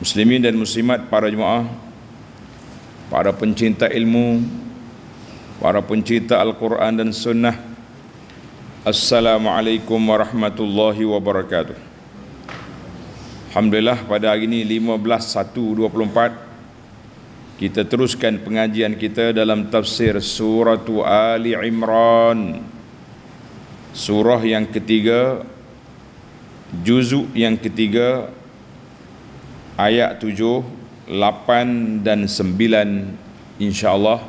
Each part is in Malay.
muslimin dan muslimat para jemaah para pencinta ilmu para pencinta Al-Quran dan Sunnah Assalamualaikum warahmatullahi wabarakatuh Alhamdulillah pada hari ini 15.1.24 kita teruskan pengajian kita dalam tafsir surah Ali Imran surah yang ketiga juzuk yang ketiga ayat 7, 8 dan 9 insyaAllah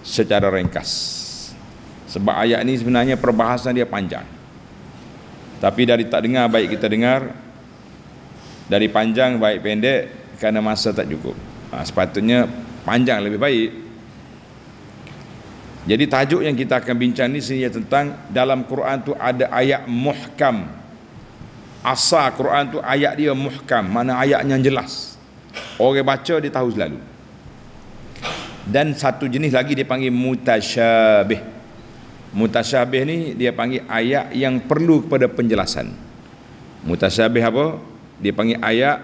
secara ringkas. Sebab ayat ini sebenarnya perbahasan dia panjang. Tapi dari tak dengar baik kita dengar, dari panjang baik pendek kerana masa tak cukup. Ha, sepatutnya panjang lebih baik. Jadi tajuk yang kita akan bincang ni sebenarnya tentang dalam Quran tu ada ayat muhkam asal Quran tu ayat dia muhkam mana ayatnya jelas orang baca dia tahu selalu dan satu jenis lagi dia panggil mutasyabih mutasyabih ni dia panggil ayat yang perlu kepada penjelasan mutasyabih apa dia panggil ayat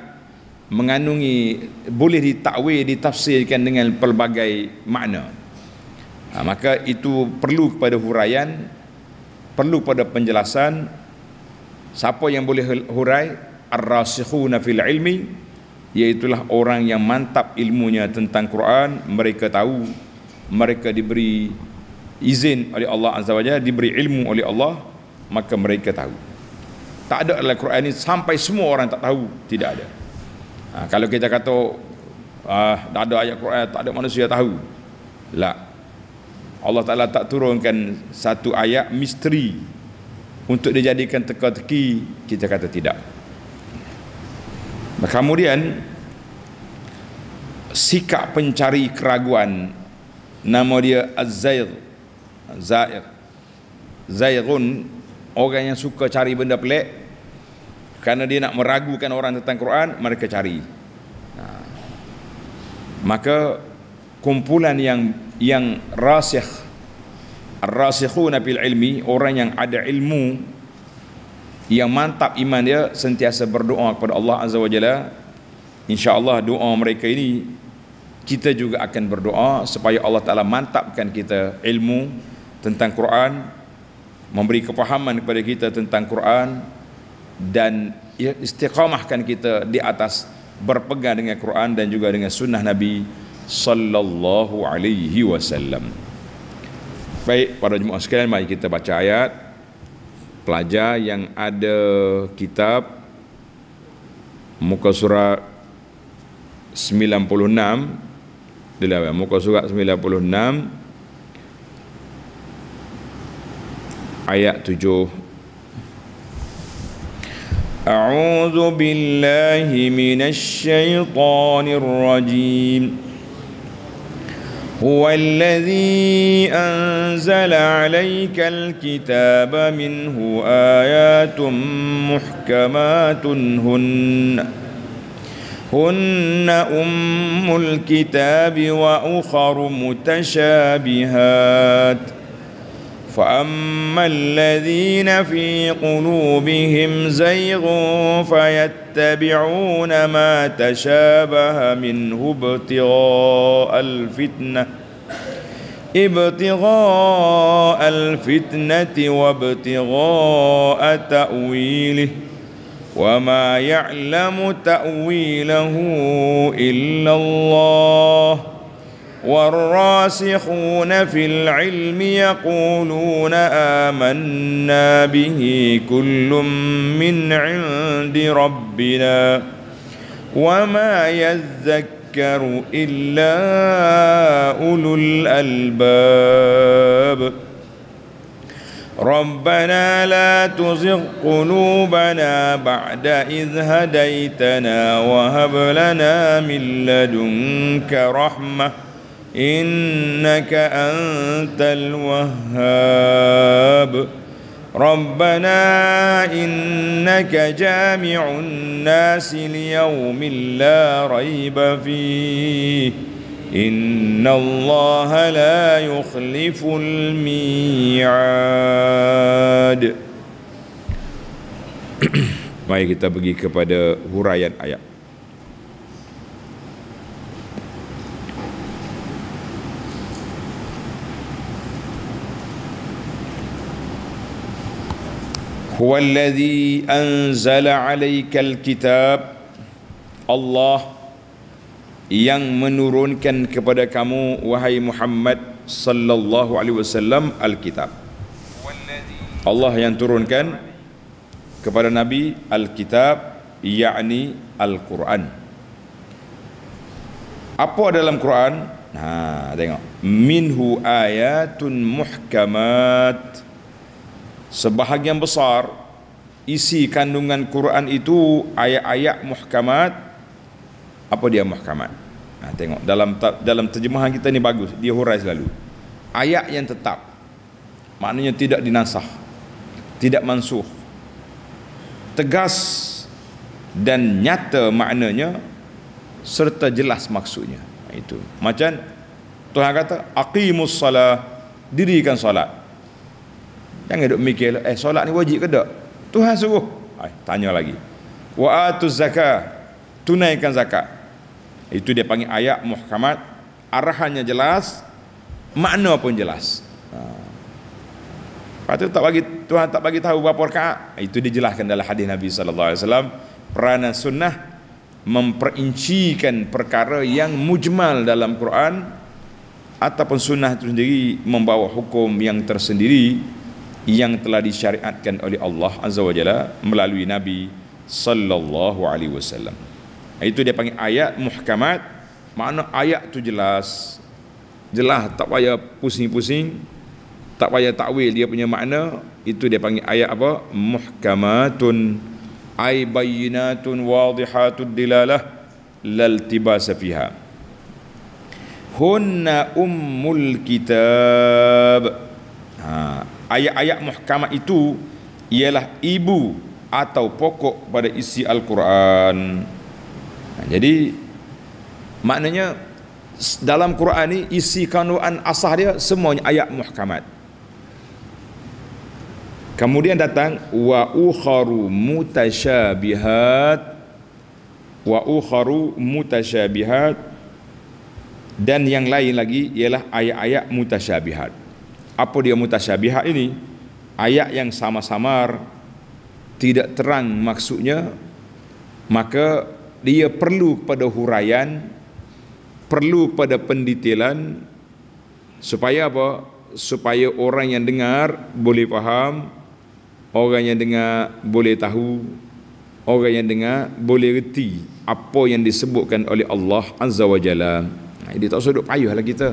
mengandungi boleh ditakwil ditafsirkan dengan pelbagai makna ha, maka itu perlu kepada huraian perlu kepada penjelasan siapa yang boleh hurai ar-rasikhuna fil ilmi iaitulah orang yang mantap ilmunya tentang Quran mereka tahu mereka diberi izin oleh Allah azza wajalla diberi ilmu oleh Allah maka mereka tahu tak ada dalam Quran ini sampai semua orang tak tahu tidak ada ha, kalau kita kata ah, tak ada ayat Quran tak ada manusia tahu lah Allah Ta'ala tak turunkan satu ayat misteri untuk dijadikan teka-teki kita kata tidak Nah kemudian sikap pencari keraguan nama dia Az-Zair Zair Zairun orang yang suka cari benda pelik kerana dia nak meragukan orang tentang Quran mereka cari maka kumpulan yang yang rasih ar-rasikhuna bil ilmi orang yang ada ilmu yang mantap iman dia sentiasa berdoa kepada Allah azza wajalla Allah doa mereka ini kita juga akan berdoa supaya Allah taala mantapkan kita ilmu tentang Quran memberi kefahaman kepada kita tentang Quran dan ya, istiqamahkan kita di atas berpegang dengan Quran dan juga dengan sunnah Nabi sallallahu alaihi wasallam Baik, pada jemaah sekalian, mari kita baca ayat. Pelajar yang ada kitab muka surat 96 dilihat muka surat 96 ayat 7 A'udzu billahi minasy syaithanir rajim. هو الذي أنزل عليك الكتاب منه آيات محكمات هن هن أم الكتاب وأخر متشابهات ۖ فأما الذين في قلوبهم زيغ فيتبعون ما تشابه منه ابتغاء الفتنة ابتغاء الفتنة وابتغاء تأويله وما يعلم تأويله إلا الله ۖ والراسخون في العلم يقولون آمنا به كل من عند ربنا وما يذكر إلا أولو الألباب ربنا لا تزغ قلوبنا بعد إذ هديتنا وهب لنا من لدنك رحمه إنك أنت الوهاب ربنا إنك جامع الناس ليوم لا ريب فيه إن الله لا يخلف الميعاد Mari kita pergi kepada huraian ayat. هو الذي أنزل عليك الكتاب الله yang menurunkan kepada kamu wahai Muhammad sallallahu alaihi wasallam al-kitab Allah yang turunkan kepada Nabi al-kitab yakni al-Quran apa dalam Quran nah tengok minhu ayatun muhkamat sebahagian besar isi kandungan Quran itu ayat-ayat muhkamat apa dia muhkamat nah, ha, tengok dalam dalam terjemahan kita ni bagus dia hurai selalu ayat yang tetap maknanya tidak dinasah tidak mansuh tegas dan nyata maknanya serta jelas maksudnya ha, itu macam Tuhan kata aqimus salat dirikan salat Jangan duk mikir eh solat ni wajib ke tak? Tuhan suruh. Ay, tanya lagi. Wa atuz zakah. Tunaikan zakat. Itu dia panggil ayat muhkamat. Arahannya jelas, makna pun jelas. Ha. Lepas tu tak bagi Tuhan tak bagi tahu berapa rakaat. Itu dijelaskan dalam hadis Nabi sallallahu alaihi wasallam peranan sunnah memperincikan perkara yang mujmal dalam Quran ataupun sunnah itu sendiri membawa hukum yang tersendiri yang telah disyariatkan oleh Allah Azza wa Jalla melalui Nabi sallallahu alaihi wasallam. Itu dia panggil ayat muhkamat. Makna ayat tu jelas. Jelas tak payah pusing-pusing. Tak payah takwil dia punya makna. Itu dia panggil ayat apa? Muhkamatun ay bayyinatun wadihatud dilalah laltibasa fiha. Hunna ummul kitab. Ha, ayat-ayat muhkamah itu ialah ibu atau pokok pada isi Al-Quran. Ha, jadi maknanya dalam Quran ini isi Kanuan asah dia semuanya ayat muhkamat. Kemudian datang wa ukharu mutashabihat, wa ukharu mutashabihat dan yang lain lagi ialah ayat-ayat mutashabihat apa dia mutasyabihat ini ayat yang samar-samar tidak terang maksudnya maka dia perlu kepada huraian perlu kepada pendetailan supaya apa supaya orang yang dengar boleh faham orang yang dengar boleh tahu orang yang dengar boleh reti apa yang disebutkan oleh Allah Azza wa Jalla jadi tak usah duduk lah kita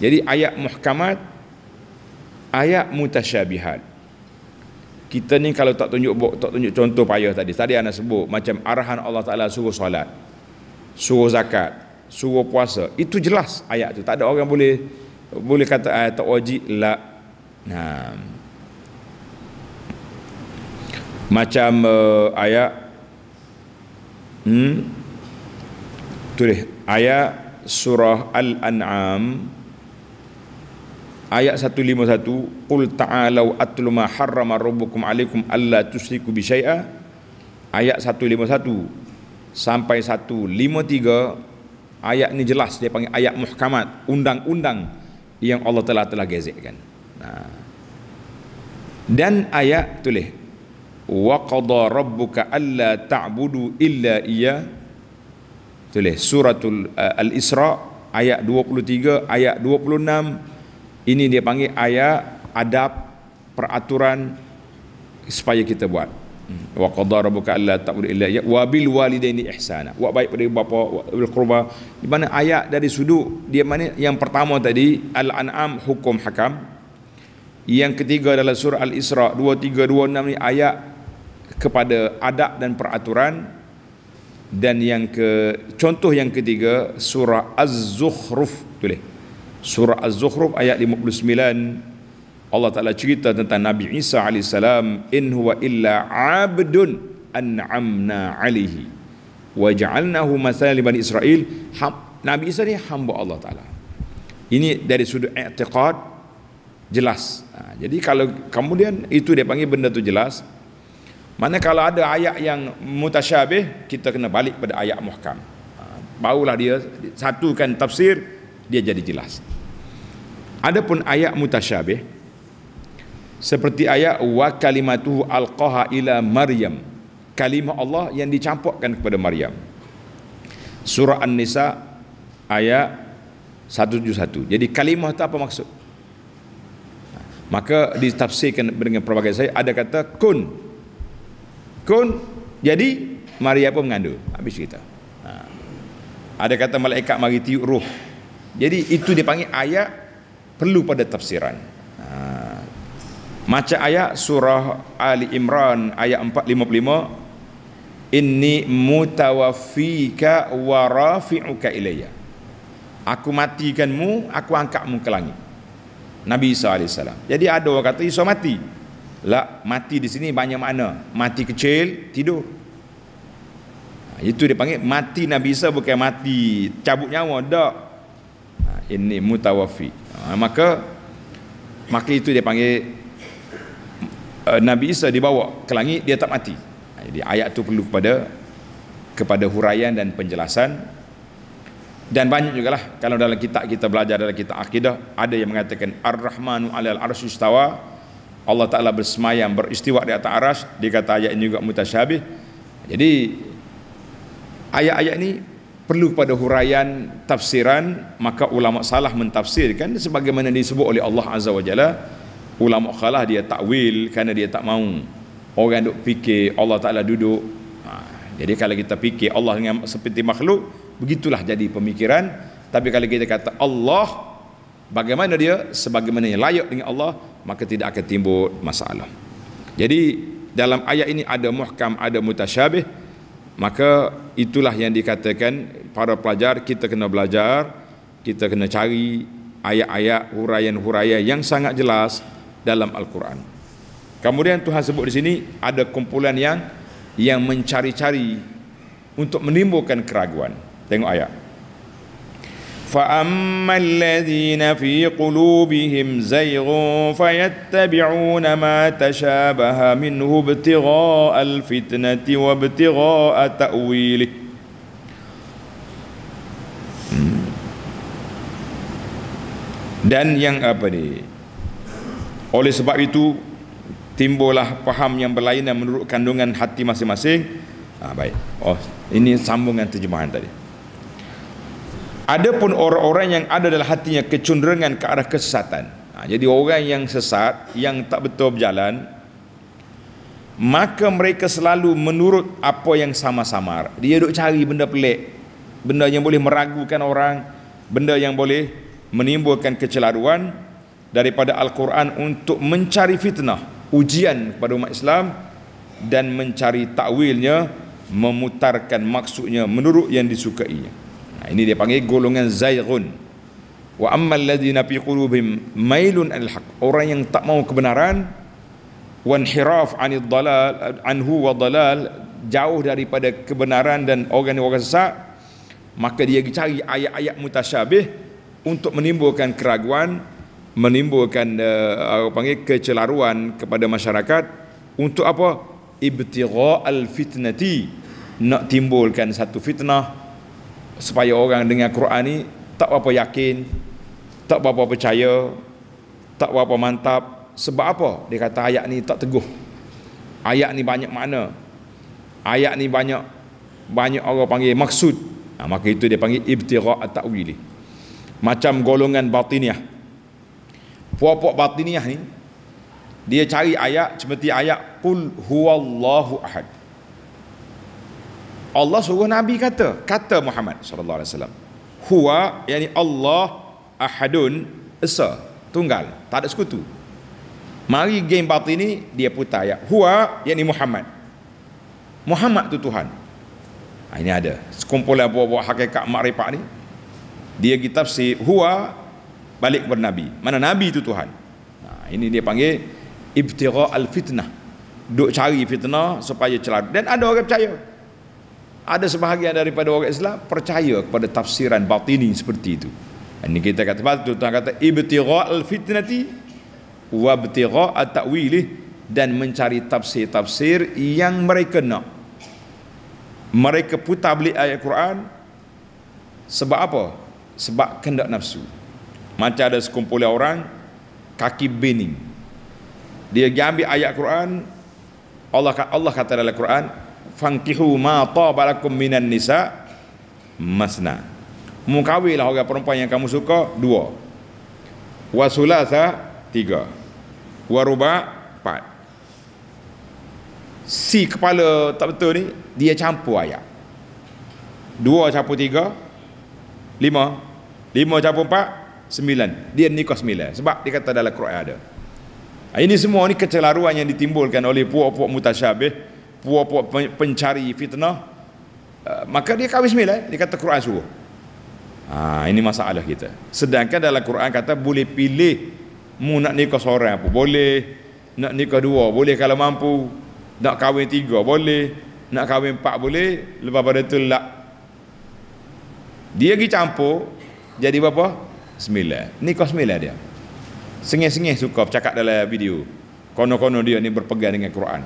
jadi ayat muhkamat ayat mutasyabihat kita ni kalau tak tunjuk tak tunjuk contoh payah tadi tadi anda sebut macam arahan Allah Ta'ala suruh solat suruh zakat suruh puasa itu jelas ayat tu tak ada orang boleh boleh kata ayat tak wajib la nah. macam uh, ayat hmm tu ayat surah al-an'am ayat 151 qul ta'alu atlu ma harrama rabbukum alaikum alla tusyriku bi syai'a ayat 151 sampai 153 ayat ni jelas dia panggil ayat muhkamat undang-undang yang Allah telah telah gezekkan nah. dan ayat tulis wa qada rabbuka alla ta'budu illa iya tulis suratul uh, al-isra ayat 23 ayat 26 ini dia panggil ayat adab peraturan supaya kita buat. Wa qadha rabbuka alla ta'budu illa iyyah wa bil walidaini ihsana. Wa baik pada bapa wal qurba. Di mana ayat dari sudut dia mana yang pertama tadi al-an'am hukum hakam. Yang ketiga adalah surah al-Isra 2326 ni ayat kepada adab dan peraturan dan yang ke contoh yang ketiga surah az-zukhruf tulis surah az-zukhruf ayat 59 Allah Taala cerita tentang Nabi Isa alaihi salam in huwa illa abdun an'amna alaihi waj'alnahu mathalan li bani israil Nabi Isa ni hamba Allah Taala ini dari sudut i'tiqad jelas ha, jadi kalau kemudian itu dia panggil benda tu jelas mana kalau ada ayat yang mutasyabih kita kena balik pada ayat muhkam ha, barulah dia satukan tafsir dia jadi jelas Adapun ayat mutasyabih seperti ayat wa kalimatuhu alqaha ila maryam kalimah Allah yang dicampurkan kepada Maryam surah an-nisa ayat 171 jadi kalimah itu apa maksud maka ditafsirkan dengan pelbagai saya ada kata kun kun jadi Maryam pun mengandung habis cerita ha. ada kata malaikat mari tiup ruh jadi itu dipanggil ayat perlu pada tafsiran ha. Macam ayat surah Ali Imran ayat 455 Inni mutawafika wa rafi'uka ilayya Aku matikanmu, aku angkatmu ke langit Nabi Isa AS Jadi ada orang kata Isa mati Lah mati di sini banyak makna Mati kecil, tidur ha, itu dipanggil mati Nabi Isa bukan mati cabut nyawa tak ini mutawafi ah, maka maka itu dia panggil eh, Nabi Isa dibawa ke langit dia tak mati ah, jadi ayat tu perlu kepada kepada huraian dan penjelasan dan banyak juga lah kalau dalam kitab kita belajar dalam kitab akidah ada yang mengatakan Ar-Rahmanu alal arsyustawa Allah Ta'ala bersemayam beristiwa di atas aras dia ayat ini juga mutasyabih jadi ayat-ayat ini perlu pada huraian tafsiran maka ulama salah mentafsirkan sebagaimana disebut oleh Allah Azza wa Jalla ulama khalah dia takwil kerana dia tak mau orang duk fikir Allah Taala duduk ha, jadi kalau kita fikir Allah dengan seperti makhluk begitulah jadi pemikiran tapi kalau kita kata Allah bagaimana dia sebagaimana yang layak dengan Allah maka tidak akan timbul masalah jadi dalam ayat ini ada muhkam ada mutasyabih maka itulah yang dikatakan para pelajar kita kena belajar kita kena cari ayat-ayat huraian-huraian yang sangat jelas dalam al-Quran kemudian Tuhan sebut di sini ada kumpulan yang yang mencari-cari untuk menimbulkan keraguan tengok ayat فأما الذين في قلوبهم زيغ فيتبعون ما تشابه منه ابتغاء الفتنة وابتغاء تأويله dan yang apa ni oleh sebab itu timbullah faham yang berlainan menurut kandungan hati masing-masing ah baik oh ini sambungan terjemahan tadi Adapun orang-orang yang ada dalam hatinya kecenderungan ke arah kesesatan. Ha, jadi orang yang sesat, yang tak betul berjalan, maka mereka selalu menurut apa yang samar-samar. Dia duk cari benda pelik, benda yang boleh meragukan orang, benda yang boleh menimbulkan kecelaruan daripada Al-Quran untuk mencari fitnah, ujian kepada umat Islam dan mencari takwilnya, memutarkan maksudnya menurut yang disukainya. Ha, ini dia panggil golongan zairun wa ammal ladzina fi qulubihim mailun alhaq orang yang tak mau kebenaran wa inhiraf anid dalal anhu wa dalal jauh daripada kebenaran dan organ-organ sesat maka dia cari ayat-ayat mutasyabih untuk menimbulkan keraguan menimbulkan uh, apa panggil kecelaruan kepada masyarakat untuk apa ibtigha al fitnati nak timbulkan satu fitnah supaya orang dengan Quran ni tak apa yakin, tak apa percaya, tak apa mantap. Sebab apa? Dia kata ayat ni tak teguh. Ayat ni banyak makna. Ayat ni banyak banyak orang panggil maksud. Ha, maka itu dia panggil ibtira' at-ta'wili. Macam golongan batiniah. Puak-puak batiniah ni dia cari ayat seperti ayat qul huwallahu ahad. Allah suruh Nabi kata, kata Muhammad sallallahu alaihi wasallam. Huwa yani Allah ahadun esa, tunggal, tak ada sekutu. Mari game batin ini dia putar ayat. Huwa yani Muhammad. Muhammad tu Tuhan. Ha, ini ada sekumpulan buah-buah hakikat makrifat ni. Dia kitab si huwa balik kepada Nabi. Mana Nabi tu Tuhan. Ha, ini dia panggil ibtira al-fitnah. Duk cari fitnah supaya celah. Dan ada orang percaya. Ada sebahagian daripada orang Islam percaya kepada tafsiran batini seperti itu. Ini kita kata batu tuan kata ibtigha alfitnati wa ibtigha at dan mencari tafsir-tafsir yang mereka nak. Mereka putar balik ayat Quran sebab apa? Sebab kehendak nafsu. Macam ada sekumpulan orang kaki bening. Dia ambil ayat Quran Allah Allah kata dalam Quran Fangkihu ma taba lakum minan nisa masna. Mukawilah orang perempuan yang kamu suka dua. Wasulasa tiga. Waruba empat. Si kepala tak betul ni dia campur ayat. Dua campur tiga lima lima campur empat sembilan dia nikah sembilan sebab dia kata dalam Quran ada ini semua ni kecelaruan yang ditimbulkan oleh puak-puak mutasyabih puak-puak pencari fitnah uh, maka dia kawin sembilan dia kata Quran suruh ha, ini masalah kita sedangkan dalam Quran kata boleh pilih mu nak nikah seorang pun, boleh nak nikah dua boleh kalau mampu nak kahwin tiga boleh nak kahwin empat boleh lepas pada tu lak dia pergi campur jadi berapa? sembilan nikah sembilan dia sengih-sengih suka bercakap dalam video kono-kono dia ni berpegang dengan Quran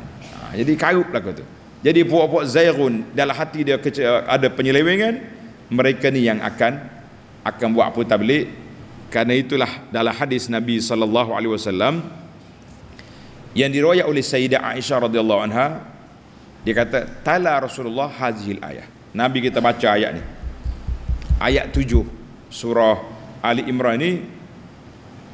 jadi karut lah tu jadi puak-puak Zairun dalam hati dia ada penyelewengan mereka ni yang akan akan buat apa tablik kerana itulah dalam hadis Nabi saw. yang diriwayat oleh Sayyidah Aisyah radhiyallahu anha dia kata tala Rasulullah hazil ayah Nabi kita baca ayat ni ayat tujuh surah Ali Imran ni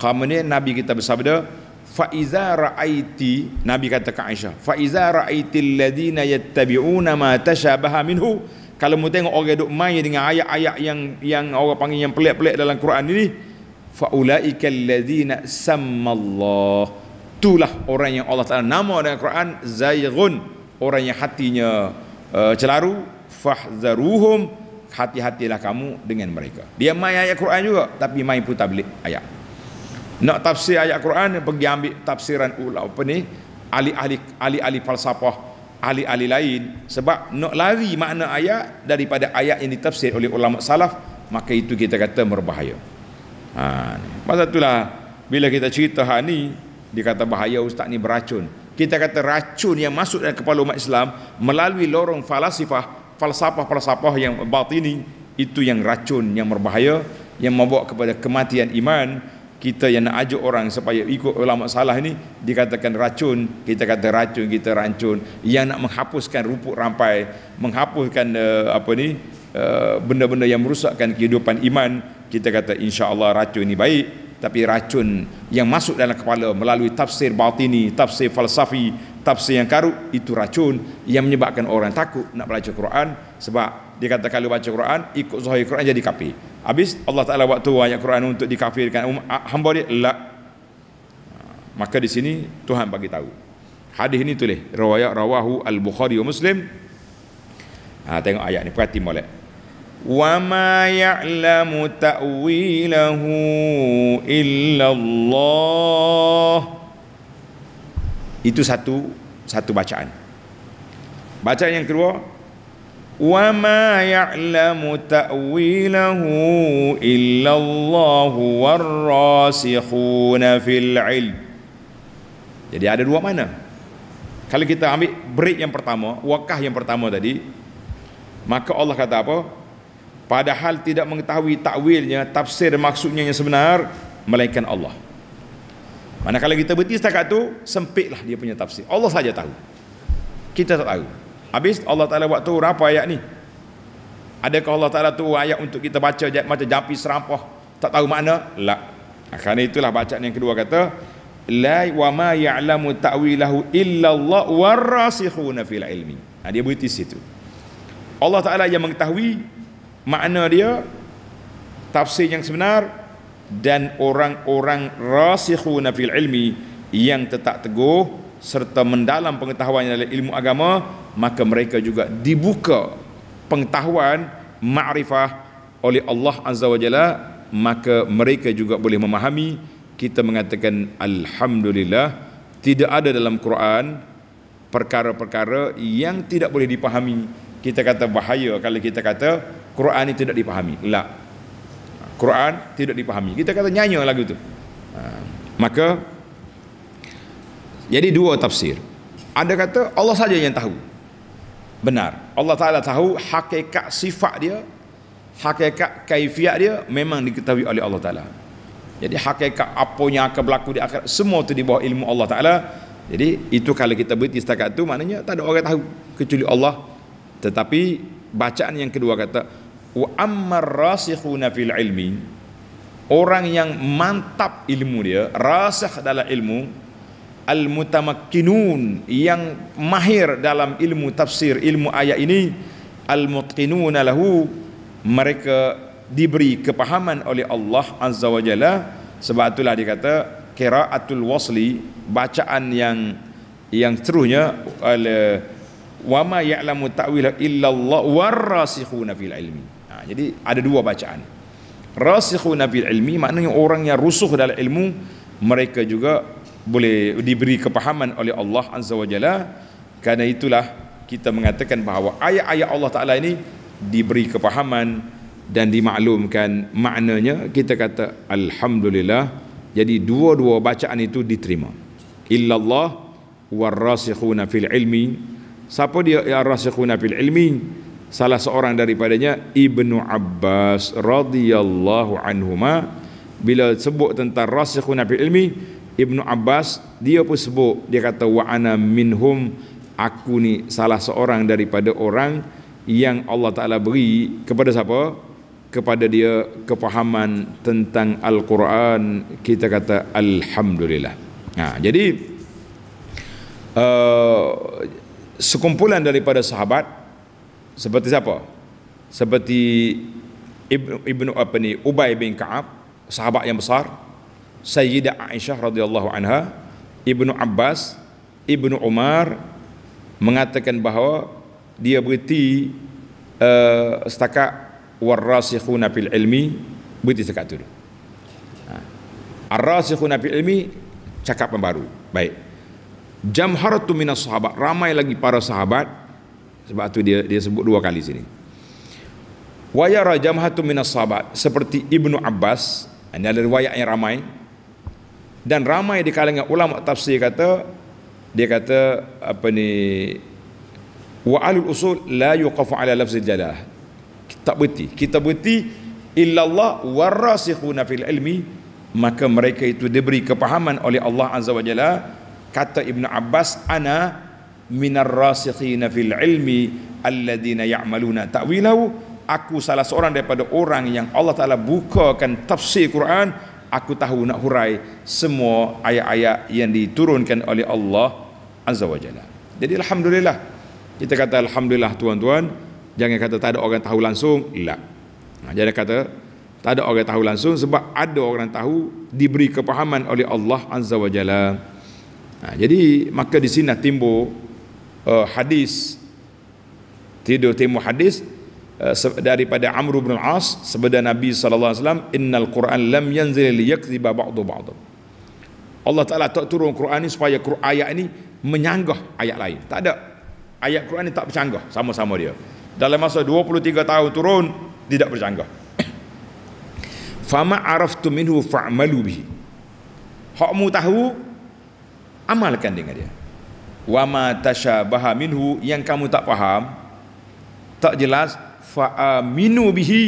kemudian Nabi kita bersabda Faiza iza raaiti nabi kata ke Aisyah fa iza raaiti alladhina yattabi'una ma tashabaha minhu kalau mu tengok orang duk main dengan ayat-ayat yang yang orang panggil yang pelik-pelik dalam Quran ini fa ulaika alladhina samallah itulah orang yang Allah Taala nama dengan Quran zaighun orang yang hatinya uh, celaru fahzaruhum hati-hatilah kamu dengan mereka dia mai ayat Quran juga tapi mai pun tablik ayat nak tafsir ayat Quran pergi ambil tafsiran ulama apa ni ahli-ahli ahli-ahli falsafah ahli-ahli lain sebab nak lari makna ayat daripada ayat yang ditafsir oleh ulama salaf maka itu kita kata berbahaya ha pasal itulah bila kita cerita hal ni dia kata bahaya ustaz ni beracun kita kata racun yang masuk dalam kepala umat Islam melalui lorong falsafah falsafah-falsafah yang batini itu yang racun yang berbahaya yang membawa kepada kematian iman kita yang nak ajak orang supaya ikut ulama salah ni dikatakan racun kita kata racun kita rancun yang nak menghapuskan rupuk rampai menghapuskan uh, apa ni uh, benda-benda yang merusakkan kehidupan iman kita kata insyaallah racun ini baik tapi racun yang masuk dalam kepala melalui tafsir batini tafsir falsafi tafsir yang karut itu racun yang menyebabkan orang takut nak belajar Quran sebab dia kata kalau baca Quran ikut zahir Quran jadi kafir habis Allah Taala buat tu ayat Quran untuk dikafirkan umat ah, hamba dia la maka di sini Tuhan bagi tahu hadis ini tulis riwayat rawahu al bukhari wa muslim ha, tengok ayat ni perhati molek wa ma ya'lamu ta'wilahu illa Allah itu satu satu bacaan bacaan yang kedua وما يعلم تأويله إلا الله والراسخون في العلم jadi ada dua mana kalau kita ambil break yang pertama wakah yang pertama tadi maka Allah kata apa padahal tidak mengetahui takwilnya tafsir maksudnya yang sebenar melainkan Allah mana kalau kita berhenti setakat tu sempitlah dia punya tafsir Allah saja tahu kita tak tahu Habis Allah Ta'ala buat tu berapa ayat ni? Adakah Allah Ta'ala tu ayat untuk kita baca macam japi serampah? Tak tahu makna? La. Akhirnya itulah bacaan yang kedua kata, La wa ma ya'lamu ta'wilahu illallah warrasikhuna fil ilmi. Nah, dia berhenti situ. Allah Ta'ala yang mengetahui makna dia, tafsir yang sebenar, dan orang-orang rasikhuna fil ilmi yang tetap teguh serta mendalam pengetahuan dalam ilmu agama maka mereka juga dibuka pengetahuan makrifah oleh Allah Azza wa Jalla maka mereka juga boleh memahami kita mengatakan alhamdulillah tidak ada dalam Quran perkara-perkara yang tidak boleh dipahami kita kata bahaya kalau kita kata Quran ini tidak dipahami la Quran tidak dipahami kita kata nyanyi lagu tu ha. maka jadi dua tafsir ada kata Allah saja yang tahu benar. Allah Ta'ala tahu hakikat sifat dia, hakikat kaifiat dia memang diketahui oleh Allah Ta'ala. Jadi hakikat apa yang akan berlaku di akhirat, semua itu di bawah ilmu Allah Ta'ala. Jadi itu kalau kita berhenti setakat itu maknanya tak ada orang tahu kecuali Allah. Tetapi bacaan yang kedua kata, Wa ammar rasikhuna fil ilmi, orang yang mantap ilmu dia, rasikh dalam ilmu, al-mutamakkinun yang mahir dalam ilmu tafsir ilmu ayat ini al-muqinun lahu mereka diberi kepahaman oleh Allah azza wa jalla sebab itulah dia kata qiraatul wasli bacaan yang yang seterusnya wa ma ya'lamu ta'wila illallah Allah fil ilmi ha, jadi ada dua bacaan rasikhuna fil ilmi maknanya orang yang rusuh dalam ilmu mereka juga boleh diberi kepahaman oleh Allah Azza wa Jalla kerana itulah kita mengatakan bahawa ayat-ayat Allah Taala ini diberi kepahaman dan dimaklumkan maknanya kita kata alhamdulillah jadi dua-dua bacaan itu diterima illallah warasikhuna fil ilmi siapa dia ya rasikhuna fil ilmi salah seorang daripadanya Ibnu Abbas radhiyallahu anhuma bila sebut tentang rasikhuna fil ilmi Ibnu Abbas dia pun sebut dia kata wa ana minhum aku ni salah seorang daripada orang yang Allah Taala beri kepada siapa kepada dia kefahaman tentang al-Quran kita kata alhamdulillah nah ha, jadi uh, sekumpulan daripada sahabat seperti siapa seperti ibnu ibnu apa ni Ubay bin Ka'ab sahabat yang besar Sayyidah Aisyah radhiyallahu anha, Ibnu Abbas, Ibnu Umar mengatakan bahawa dia berhenti uh, setakat warasikhuna fil ilmi berhenti setakat itu. Arasikhuna ha. fil ilmi cakap pembaru. Baik. Jamharatu minas sahabat, ramai lagi para sahabat sebab tu dia dia sebut dua kali sini. Wayara jamhatu minas sahabat seperti Ibnu Abbas, ini ada riwayat yang ramai dan ramai di kalangan ulama tafsir kata dia kata apa ni wa alul usul la yuqafu ala lafz jalah tak berhenti kita berhenti illallah warasikhuna fil ilmi maka mereka itu diberi kepahaman oleh Allah azza Wajalla kata ibnu abbas ana minar rasikhina fil ilmi alladhina ya'maluna ta'wilahu aku salah seorang daripada orang yang Allah taala bukakan tafsir Quran aku tahu nak hurai semua ayat-ayat yang diturunkan oleh Allah Azza wa Jalla. Jadi alhamdulillah. Kita kata alhamdulillah tuan-tuan, jangan kata tak ada orang tahu langsung, tidak. Ha, jangan kata tak ada orang tahu langsung sebab ada orang tahu diberi kepahaman oleh Allah Azza wa Jalla. Ha, jadi maka di sini timbul uh, hadis tidur timbul hadis Eh, daripada Amr bin Al-As sebeda Nabi sallallahu alaihi wasallam innal Quran lam yanzil liyakdhiba ba'du ba'd. Allah Taala tak turun Quran ni supaya ayat ini menyanggah ayat lain. Tak ada. Ayat Quran ni tak bercanggah sama-sama dia. Dalam masa 23 tahun turun tidak bercanggah. Fama araftu minhu fa'malu bihi. Hak mu tahu amalkan dengan dia. Wama tashabaha minhu yang kamu tak faham tak jelas fa'aminu bihi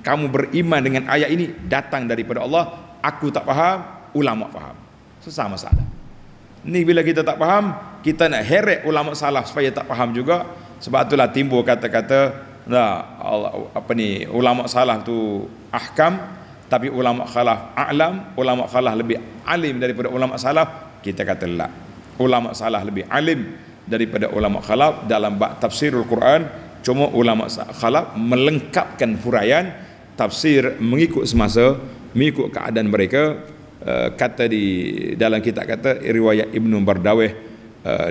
kamu beriman dengan ayat ini datang daripada Allah aku tak faham ulama faham sesama masalah ni bila kita tak faham kita nak heret ulama salah supaya tak faham juga sebab itulah timbul kata-kata nah Allah, apa ni ulama salah tu ahkam tapi ulama khalaf a'lam ulama khalaf lebih alim daripada ulama salah. kita kata lah ulama salah lebih alim daripada ulama khalaf dalam bab tafsirul Quran cuma ulama khalaf melengkapkan huraian tafsir mengikut semasa mengikut keadaan mereka eh, kata di dalam kitab kata riwayat Ibnu Bardaweh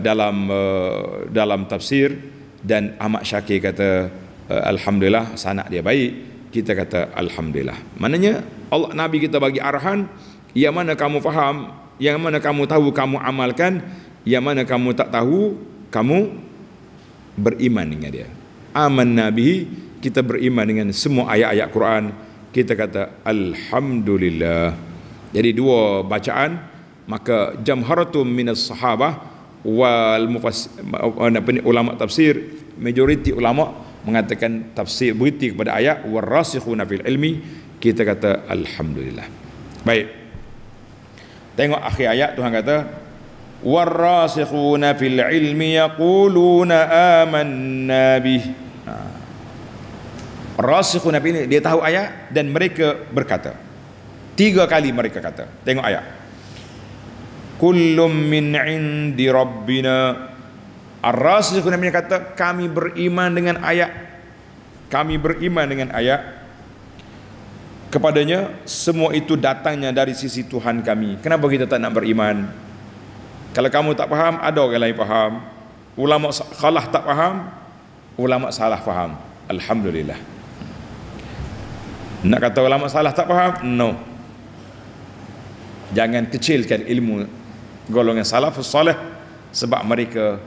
dalam eh, dalam tafsir dan Ahmad Syakir kata eh, alhamdulillah sanak dia baik kita kata alhamdulillah maknanya Allah Nabi kita bagi arahan yang mana kamu faham yang mana kamu tahu kamu amalkan yang mana kamu tak tahu kamu beriman dengan dia Aman Nabi kita beriman dengan semua ayat-ayat Quran kita kata alhamdulillah jadi dua bacaan maka jamharatum minas sahabah wal mufassir ulama tafsir majoriti ulama mengatakan tafsir beriti kepada ayat warasikhuna fil ilmi kita kata alhamdulillah baik tengok akhir ayat Tuhan kata warasikhuna fil ilmi yaquluna amanna bihi Ah. Rasikhuna ini dia tahu ayat dan mereka berkata. Tiga kali mereka kata. Tengok ayat. Kullum min indi rabbina. Ar-rasikhuna bi kata kami beriman dengan ayat. Kami beriman dengan ayat kepadanya semua itu datangnya dari sisi Tuhan kami. Kenapa kita tak nak beriman? Kalau kamu tak faham, ada orang lain faham. Ulama khalah tak faham, ulama salah faham alhamdulillah nak kata ulama salah tak faham no jangan kecilkan ilmu golongan salafus soleh sebab mereka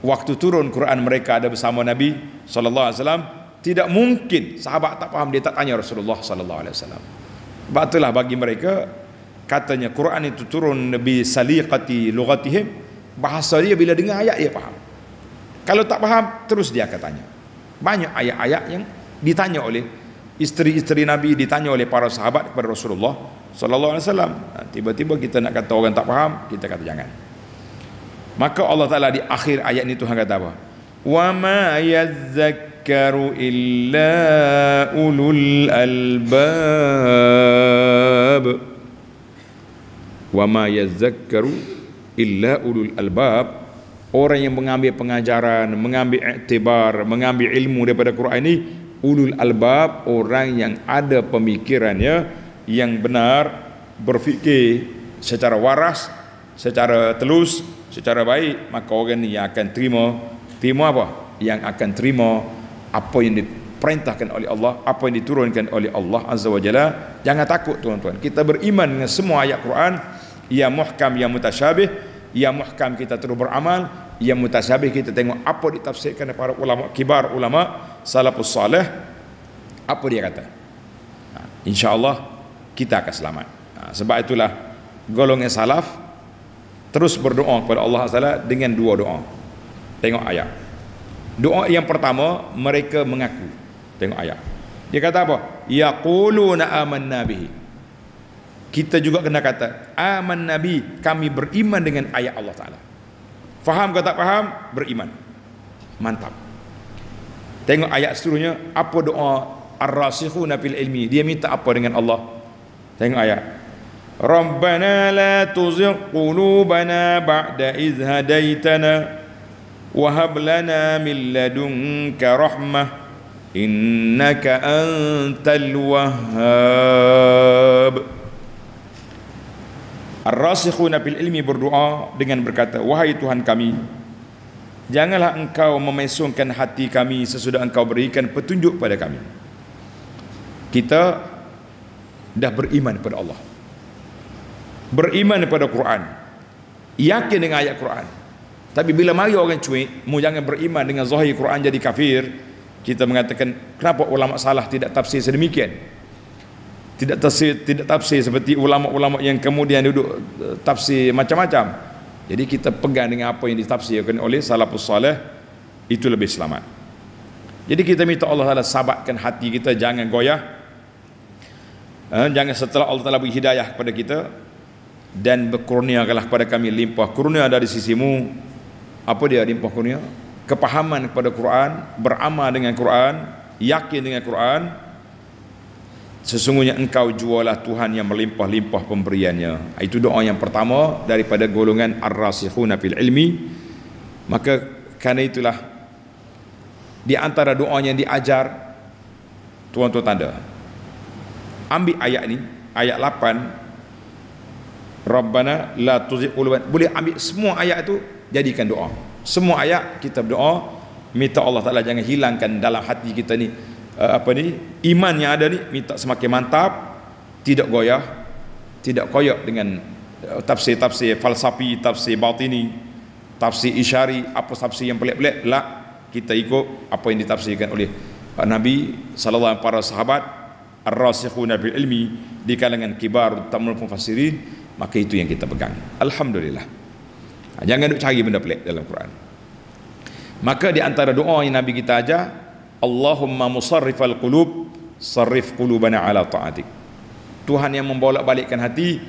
waktu turun Quran mereka ada bersama Nabi sallallahu alaihi wasallam tidak mungkin sahabat tak faham dia tak tanya Rasulullah sallallahu alaihi wasallam sebab itulah bagi mereka katanya Quran itu turun Nabi saliqati lughatihim bahasa dia bila dengar ayat dia faham kalau tak faham, terus dia akan tanya. Banyak ayat-ayat yang ditanya oleh isteri-isteri Nabi, ditanya oleh para sahabat kepada Rasulullah sallallahu alaihi wasallam. Tiba-tiba kita nak kata orang tak faham, kita kata jangan. Maka Allah Taala di akhir ayat ini Tuhan kata apa? Wa ma yadhakkaru illa ulul albab. Wa ma yadhakkaru illa ulul albab orang yang mengambil pengajaran, mengambil iktibar, mengambil ilmu daripada Quran ini ulul albab, orang yang ada pemikiran ya yang benar berfikir secara waras, secara telus, secara baik, maka orang ini akan terima terima apa? Yang akan terima apa yang diperintahkan oleh Allah, apa yang diturunkan oleh Allah Azza wa Jalla. Jangan takut tuan-tuan. Kita beriman dengan semua ayat Quran yang muhkam, yang mutasyabih, yang muhkam kita terus beramal yang mutasyabih kita tengok apa ditafsirkan oleh para ulama kibar ulama salafus salih apa dia kata ha, insyaallah kita akan selamat ha, sebab itulah golongan salaf terus berdoa kepada Allah Taala dengan dua doa tengok ayat doa yang pertama mereka mengaku tengok ayat dia kata apa yaquluna amanna bihi kita juga kena kata aman nabi kami beriman dengan ayat Allah taala faham ke tak faham beriman mantap tengok ayat seterusnya apa doa ar-rasikhuna fil ilmi dia minta apa dengan Allah tengok ayat rabbana la tuzigh qulubana ba'da id hadaitana wa hab lana min ladunka rahmah innaka antal wahhab Ar-rasikhuna fil ilmi berdoa dengan berkata, "Wahai Tuhan kami, janganlah Engkau memesongkan hati kami sesudah Engkau berikan petunjuk pada kami." Kita dah beriman kepada Allah. Beriman kepada Quran. Yakin dengan ayat Quran. Tapi bila mari orang cuik, mu jangan beriman dengan zahir Quran jadi kafir. Kita mengatakan, kenapa ulama salah tidak tafsir sedemikian? tidak tafsir tidak tafsir seperti ulama-ulama yang kemudian duduk eh, tafsir macam-macam. Jadi kita pegang dengan apa yang ditafsirkan oleh salafus saleh itu lebih selamat. Jadi kita minta Allah Taala sabatkan hati kita jangan goyah. Eh, jangan setelah Allah Taala beri hidayah kepada kita dan berkurniakanlah kepada kami limpah kurnia dari sisimu apa dia limpah kurnia kepahaman kepada Quran beramal dengan Quran yakin dengan Quran sesungguhnya engkau jualah Tuhan yang melimpah-limpah pemberiannya. Ah, itu doa yang pertama daripada golongan ar-rasikhuna fil ilmi. Maka kerana itulah di antara doa yang diajar tuan-tuan tanda. Ambil ayat ni, ayat 8 Rabbana la tuzigh qulubana. Boleh ambil semua ayat itu jadikan doa. Semua ayat kita berdoa minta Allah Taala jangan hilangkan dalam hati kita ni Eh, apa ni iman yang ada ni minta semakin mantap tidak goyah tidak koyak dengan eh, tafsir-tafsir falsafi tafsir batini tafsir isyari apa tafsir yang pelik-pelik lah kita ikut apa yang ditafsirkan oleh eh, Nabi sallallahu alaihi wasallam para sahabat ar-rasikhuna bil ilmi di kalangan kibar tamul mufassirin maka itu yang kita pegang alhamdulillah ha, jangan duk cari benda pelik dalam Quran maka di antara doa yang Nabi kita ajar Allahumma musarrif al-qulub sarif qulubana ala ta'atik Tuhan yang membolak balikkan hati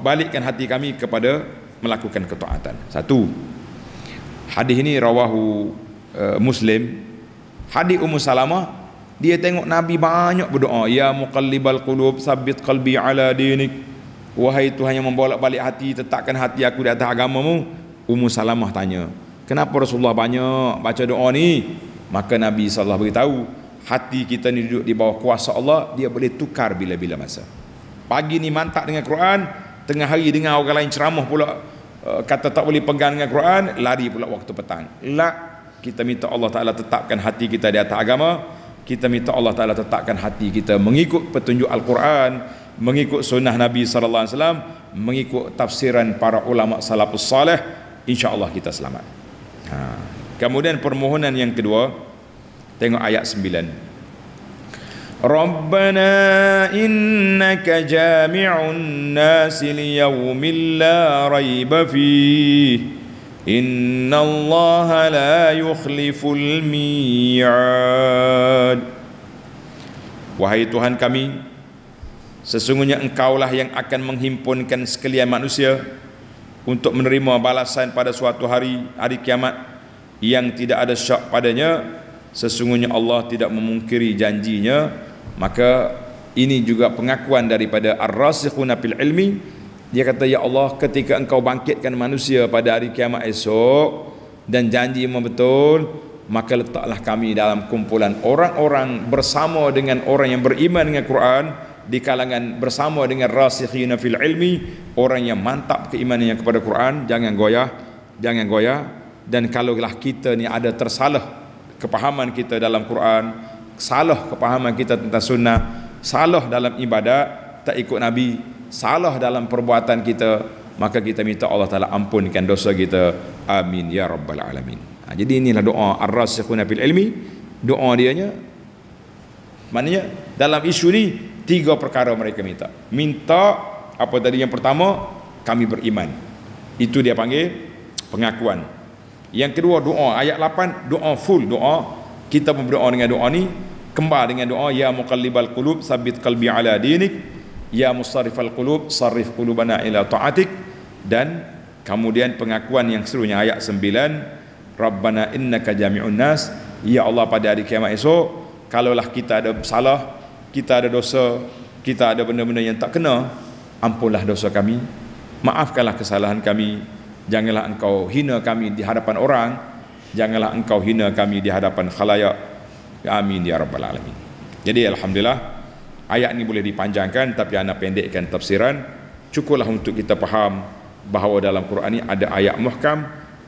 balikkan hati kami kepada melakukan ketaatan satu hadis ini rawahu uh, muslim hadis Ummu Salamah dia tengok Nabi banyak berdoa ya al qulub sabit qalbi ala dinik wahai Tuhan yang membolak balik hati tetapkan hati aku di atas agamamu Ummu Salamah tanya kenapa Rasulullah banyak baca doa ni maka Nabi SAW beritahu hati kita ni duduk di bawah kuasa Allah dia boleh tukar bila-bila masa pagi ni mantap dengan Quran tengah hari dengan orang lain ceramah pula eh, kata tak boleh pegang dengan Quran lari pula waktu petang lah kita minta Allah Ta'ala tetapkan hati kita di atas agama kita minta Allah Ta'ala tetapkan hati kita mengikut petunjuk Al-Quran mengikut sunnah Nabi SAW mengikut tafsiran para ulama salafus salih insyaAllah kita selamat Ha. Kemudian permohonan yang kedua tengok ayat sembilan. Rabbana innaka jami'un nas li yawmin la raiba fihi innallaha la yukhliful mi'ad. Wahai Tuhan kami, sesungguhnya Engkaulah yang akan menghimpunkan sekalian manusia untuk menerima balasan pada suatu hari hari kiamat yang tidak ada syak padanya sesungguhnya Allah tidak memungkiri janjinya maka ini juga pengakuan daripada ar-rasikhuna fil ilmi dia kata ya Allah ketika engkau bangkitkan manusia pada hari kiamat esok dan janji betul maka letaklah kami dalam kumpulan orang-orang bersama dengan orang yang beriman dengan Quran di kalangan bersama dengan rasikhuna fil ilmi orang yang mantap keimanannya kepada Quran jangan goyah jangan goyah dan kalaulah kita ni ada tersalah kepahaman kita dalam Quran salah kepahaman kita tentang sunnah salah dalam ibadat tak ikut Nabi salah dalam perbuatan kita maka kita minta Allah Ta'ala ampunkan dosa kita amin ya rabbal alamin ha, jadi inilah doa ar-rasikhuna fil ilmi doa dia dianya maknanya dalam isu ni tiga perkara mereka minta minta apa tadi yang pertama kami beriman itu dia panggil pengakuan yang kedua doa ayat 8 doa full doa kita pun berdoa dengan doa ni kembar dengan doa ya muqallibal qulub sabbit qalbi ala dinik ya musarrifal qulub sarif qulubana ila taatik dan kemudian pengakuan yang seterusnya ayat 9 rabbana innaka jami'un nas ya Allah pada hari kiamat esok kalaulah kita ada salah kita ada dosa kita ada benda-benda yang tak kena ampunlah dosa kami maafkanlah kesalahan kami janganlah engkau hina kami di hadapan orang janganlah engkau hina kami di hadapan khalayak amin ya rabbal alamin jadi alhamdulillah ayat ini boleh dipanjangkan tapi anda pendekkan tafsiran cukuplah untuk kita faham bahawa dalam Quran ini ada ayat muhkam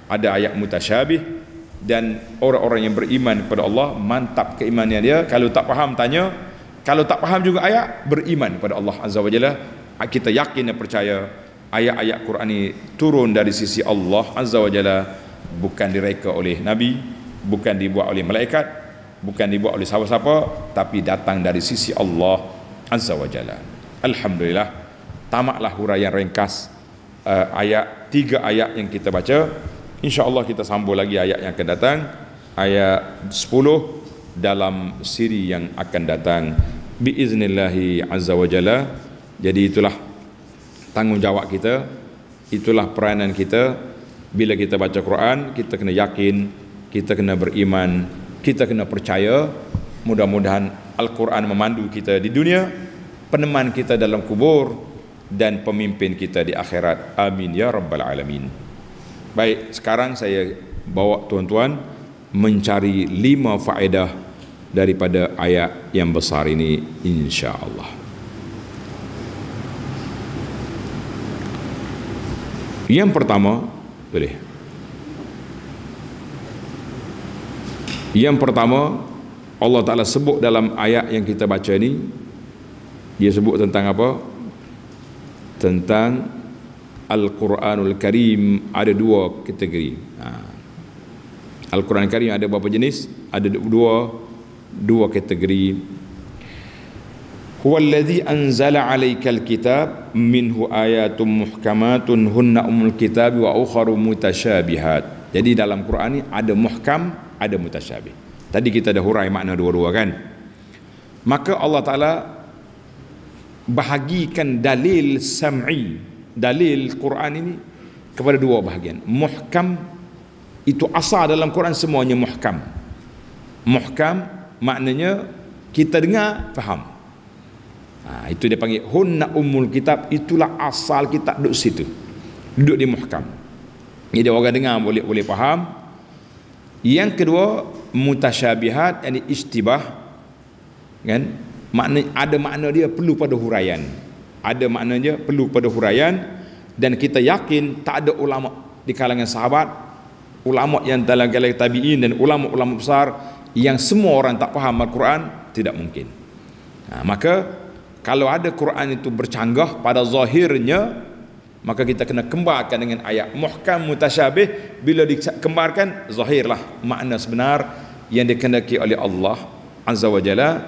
ada ayat mutasyabih dan orang-orang yang beriman kepada Allah mantap keimannya dia kalau tak faham tanya kalau tak faham juga ayat beriman kepada Allah azza wajalla kita yakin dan percaya ayat-ayat Quran ini turun dari sisi Allah Azza wa Jalla bukan direka oleh Nabi, bukan dibuat oleh malaikat, bukan dibuat oleh siapa-siapa tapi datang dari sisi Allah Azza wa Jalla. Alhamdulillah tamatlah huraian ringkas uh, ayat tiga ayat yang kita baca. Insya-Allah kita sambung lagi ayat yang akan datang ayat 10 dalam siri yang akan datang bi iznillah azza Wajalla. Jadi itulah tanggungjawab kita itulah peranan kita bila kita baca Quran kita kena yakin kita kena beriman kita kena percaya mudah-mudahan Al-Quran memandu kita di dunia peneman kita dalam kubur dan pemimpin kita di akhirat amin ya rabbal alamin baik sekarang saya bawa tuan-tuan mencari lima faedah daripada ayat yang besar ini insya Allah. Yang pertama boleh. Yang pertama Allah Taala sebut dalam ayat yang kita baca ini dia sebut tentang apa? Tentang Al-Quranul Karim ada dua kategori. Ha. al Quranul Karim ada berapa jenis? Ada dua dua kategori هو الذي أنزل عليك الكتاب منه آيات محكمات هن أم الكتاب وأخر متشابهات Jadi dalam Quran ini ada muhkam, ada mutasyabih. Tadi kita dah hurai makna dua-dua kan? Maka Allah Ta'ala bahagikan dalil sam'i, dalil Quran ini kepada dua bahagian. Muhkam itu asal dalam Quran semuanya muhkam. Muhkam maknanya kita dengar, faham. Ha, itu dia panggil hunna umul kitab itulah asal kitab duduk situ duduk di muhkam jadi orang dengar boleh boleh faham yang kedua mutasyabihat yang istibah kan makna ada makna dia perlu pada huraian ada dia perlu pada huraian dan kita yakin tak ada ulama di kalangan sahabat ulama yang dalam kalangan tabi'in dan ulama-ulama besar yang semua orang tak faham Al-Quran tidak mungkin ha, maka kalau ada Quran itu bercanggah pada zahirnya maka kita kena kembarkan dengan ayat muhkam mutasyabih bila dikembarkan zahirlah makna sebenar yang dikendaki oleh Allah azza wajalla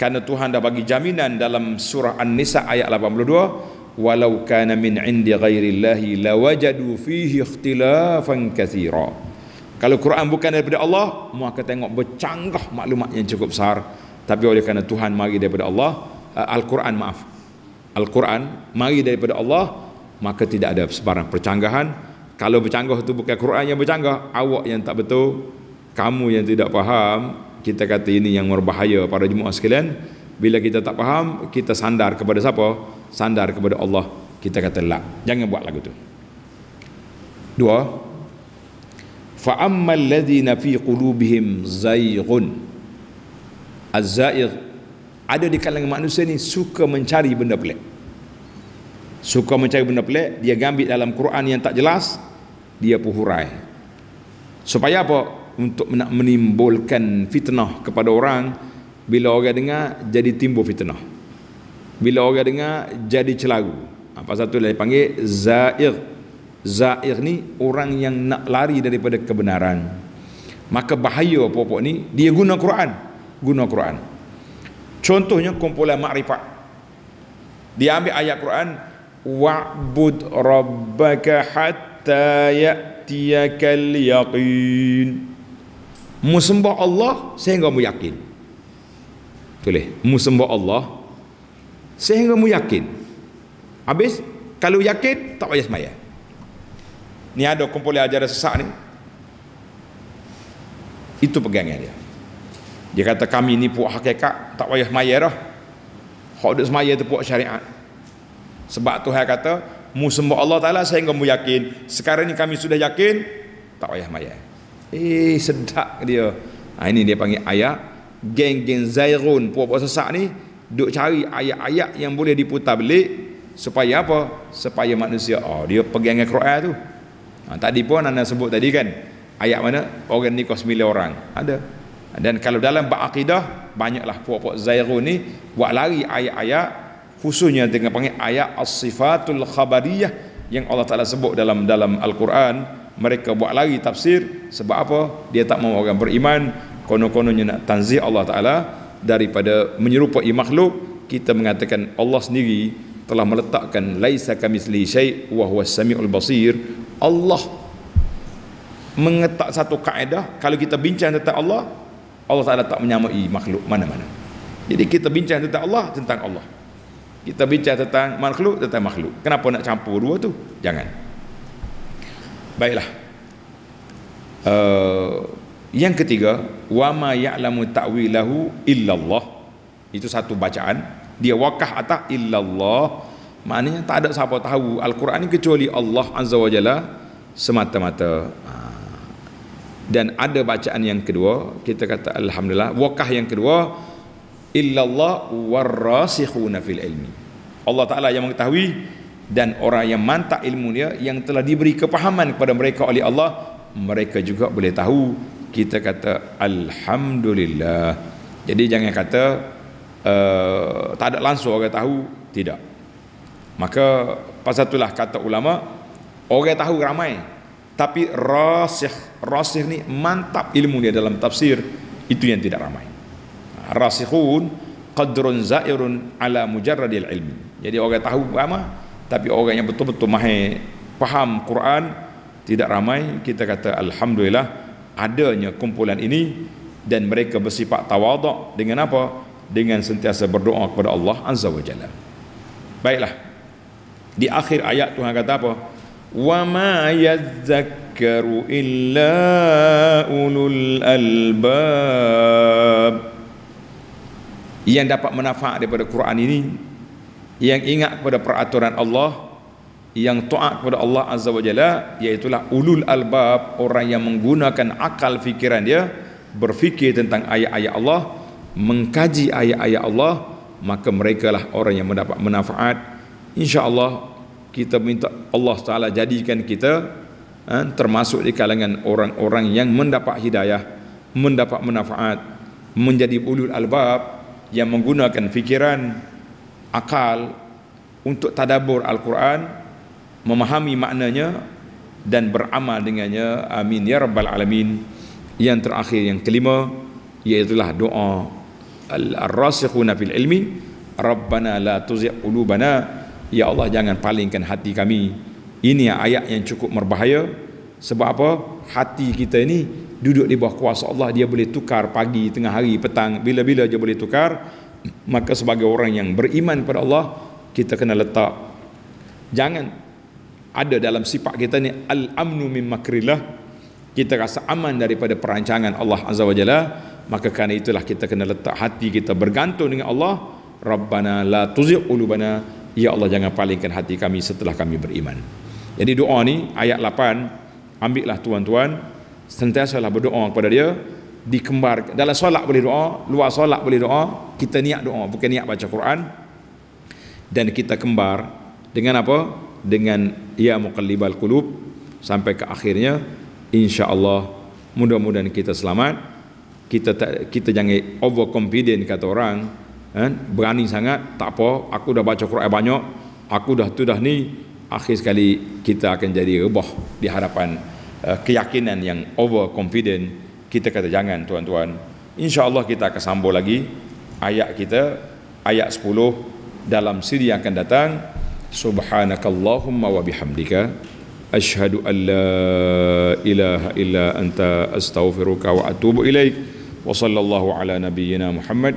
kerana Tuhan dah bagi jaminan dalam surah An-Nisa ayat 82 walau kana min indi ghairillahi lawajadu fihi ikhtilafan kathira. kalau Quran bukan daripada Allah mu akan tengok bercanggah maklumat yang cukup besar tapi oleh kerana Tuhan mari daripada Allah Uh, Al-Quran maaf Al-Quran mari daripada Allah maka tidak ada sebarang percanggahan kalau bercanggah itu bukan Quran yang bercanggah awak yang tak betul kamu yang tidak faham kita kata ini yang berbahaya pada jemaah sekalian bila kita tak faham kita sandar kepada siapa sandar kepada Allah kita kata lah jangan buat lagu tu dua fa ammal ladzina fi qulubihim zaighun az-zaigh ada di kalangan manusia ni suka mencari benda pelik suka mencari benda pelik dia gambit dalam Quran yang tak jelas dia puhurai supaya apa untuk nak menimbulkan fitnah kepada orang bila orang dengar jadi timbul fitnah bila orang dengar jadi celagu apa ha, satu lagi panggil zair zair ni orang yang nak lari daripada kebenaran maka bahaya pokok ni dia guna Quran guna Quran Contohnya kumpulan makrifat. Dia ambil ayat Quran wa'bud rabbaka hatta ya'tiyakal yaqin. Musembah Allah sehingga mu yakin. Tulis, musembah Allah sehingga mu yakin. Habis kalau yakin tak payah sembahyang. Ni ada kumpulan ajaran sesat ni. Itu pegangan dia. Dia kata kami ni puak hakikat Tak payah semaya dah Hak duduk semaya tu puak syariat Sebab tu saya kata Mu Allah Ta'ala sehingga mu yakin Sekarang ni kami sudah yakin Tak payah semaya Eh sedap dia ha, Ini dia panggil ayat Geng-geng Zairun puak-puak sesak ni Duk cari ayat-ayat yang boleh diputar belik Supaya apa? Supaya manusia oh, Dia pergi dengan Quran tu ha, Tadi pun anda sebut tadi kan Ayat mana? Orang nikah 9 orang Ada dan kalau dalam berakidah banyaklah puak-puak zairu ni buat lari ayat-ayat khususnya dengan panggil ayat as-sifatul khabariyah yang Allah Taala sebut dalam dalam al-Quran mereka buat lari tafsir sebab apa dia tak mau orang beriman konon kononya nak tanzih Allah Taala daripada menyerupai makhluk kita mengatakan Allah sendiri telah meletakkan laisa kamitsli syai' wa huwas samiul basir Allah mengetak satu kaedah kalau kita bincang tentang Allah Allah Taala tak menyamai makhluk mana-mana. Jadi kita bincang tentang Allah tentang Allah. Kita bincang tentang makhluk tentang makhluk. Kenapa nak campur dua tu? Jangan. Baiklah. Uh, yang ketiga, wa ma ya'lamu ta'wilahu illallah. Itu satu bacaan. Dia wakah atas illallah. Maknanya tak ada siapa tahu Al-Quran ini kecuali Allah Azza wa Jalla semata-mata. Uh, dan ada bacaan yang kedua kita kata alhamdulillah wakah yang kedua illallah warasikhuna fil ilmi Allah taala yang mengetahui dan orang yang mantap ilmu dia yang telah diberi kepahaman kepada mereka oleh Allah mereka juga boleh tahu kita kata alhamdulillah jadi jangan kata uh, tak ada langsung orang tahu tidak maka pasal itulah kata ulama orang tahu ramai tapi rasih rasih ni mantap ilmu dia dalam tafsir itu yang tidak ramai rasikhun qadrun zairun ala mujarradil ilmi jadi orang tahu apa? tapi orang yang betul-betul mahir faham Quran tidak ramai kita kata alhamdulillah adanya kumpulan ini dan mereka bersifat tawaduk dengan apa dengan sentiasa berdoa kepada Allah azza wajalla baiklah di akhir ayat Tuhan kata apa وما يذكر إلا أولو الألباب yang dapat manfaat daripada Quran ini yang ingat kepada peraturan Allah yang taat kepada Allah Azza Wajalla, Jalla iaitu ulul albab orang yang menggunakan akal fikiran dia berfikir tentang ayat-ayat Allah mengkaji ayat-ayat Allah maka merekalah orang yang mendapat manfaat insya-Allah kita minta Allah Taala jadikan kita ha, termasuk di kalangan orang-orang yang mendapat hidayah, mendapat manfaat, menjadi ulul albab yang menggunakan fikiran akal untuk tadabur Al-Quran, memahami maknanya dan beramal dengannya. Amin ya rabbal alamin. Yang terakhir yang kelima iaitu doa al-rasikhuna fil ilmi, Rabbana la tuzigh qulubana Ya Allah jangan palingkan hati kami Ini ayat yang cukup berbahaya Sebab apa? Hati kita ini duduk di bawah kuasa Allah Dia boleh tukar pagi, tengah hari, petang Bila-bila dia boleh tukar Maka sebagai orang yang beriman pada Allah Kita kena letak Jangan ada dalam sifat kita ni Al-amnu min makrillah Kita rasa aman daripada perancangan Allah Azza wa Jalla Maka kerana itulah kita kena letak hati kita bergantung dengan Allah Rabbana la tuzi'ulubana Rabbana la tuzi'ulubana Ya Allah jangan palingkan hati kami setelah kami beriman Jadi doa ni ayat 8 Ambillah tuan-tuan sentiasa lah berdoa kepada dia dikembar dalam solat boleh doa luar solat boleh doa kita niat doa bukan niat baca Quran dan kita kembar dengan apa dengan ya muqallibal kulub sampai ke akhirnya insya Allah mudah-mudahan kita selamat kita tak, kita jangan over confident kata orang kan? berani sangat tak apa aku dah baca Quran banyak aku dah tu dah ni akhir sekali kita akan jadi rebah di hadapan uh, keyakinan yang over confident kita kata jangan tuan-tuan insya Allah kita akan sambung lagi ayat kita ayat 10 dalam siri yang akan datang subhanakallahumma wa bihamdika ashadu an la ilaha illa anta astaghfiruka wa atubu ilaik wa sallallahu ala nabiyyina muhammad